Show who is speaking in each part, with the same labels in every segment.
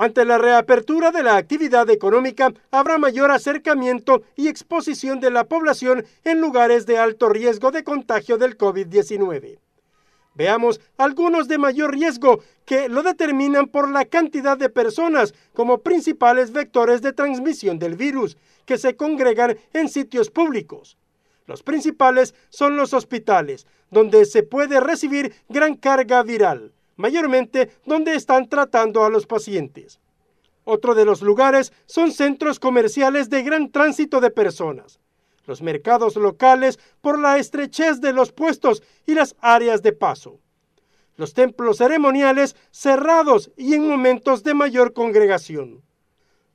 Speaker 1: Ante la reapertura de la actividad económica, habrá mayor acercamiento y exposición de la población en lugares de alto riesgo de contagio del COVID-19. Veamos algunos de mayor riesgo que lo determinan por la cantidad de personas como principales vectores de transmisión del virus que se congregan en sitios públicos. Los principales son los hospitales, donde se puede recibir gran carga viral mayormente donde están tratando a los pacientes. Otro de los lugares son centros comerciales de gran tránsito de personas, los mercados locales por la estrechez de los puestos y las áreas de paso, los templos ceremoniales cerrados y en momentos de mayor congregación,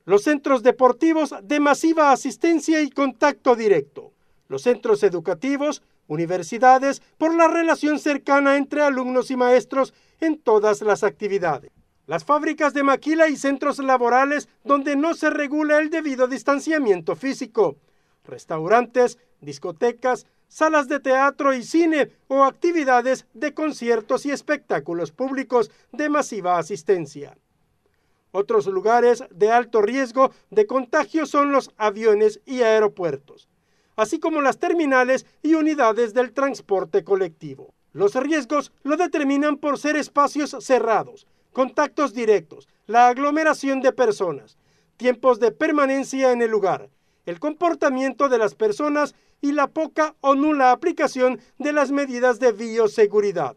Speaker 1: los centros deportivos de masiva asistencia y contacto directo, los centros educativos, universidades por la relación cercana entre alumnos y maestros en todas las actividades. Las fábricas de maquila y centros laborales donde no se regula el debido distanciamiento físico. Restaurantes, discotecas, salas de teatro y cine o actividades de conciertos y espectáculos públicos de masiva asistencia. Otros lugares de alto riesgo de contagio son los aviones y aeropuertos así como las terminales y unidades del transporte colectivo. Los riesgos lo determinan por ser espacios cerrados, contactos directos, la aglomeración de personas, tiempos de permanencia en el lugar, el comportamiento de las personas y la poca o nula aplicación de las medidas de bioseguridad.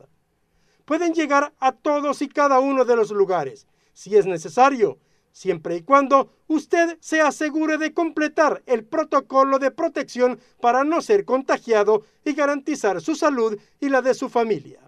Speaker 1: Pueden llegar a todos y cada uno de los lugares. Si es necesario, siempre y cuando usted se asegure de completar el protocolo de protección para no ser contagiado y garantizar su salud y la de su familia.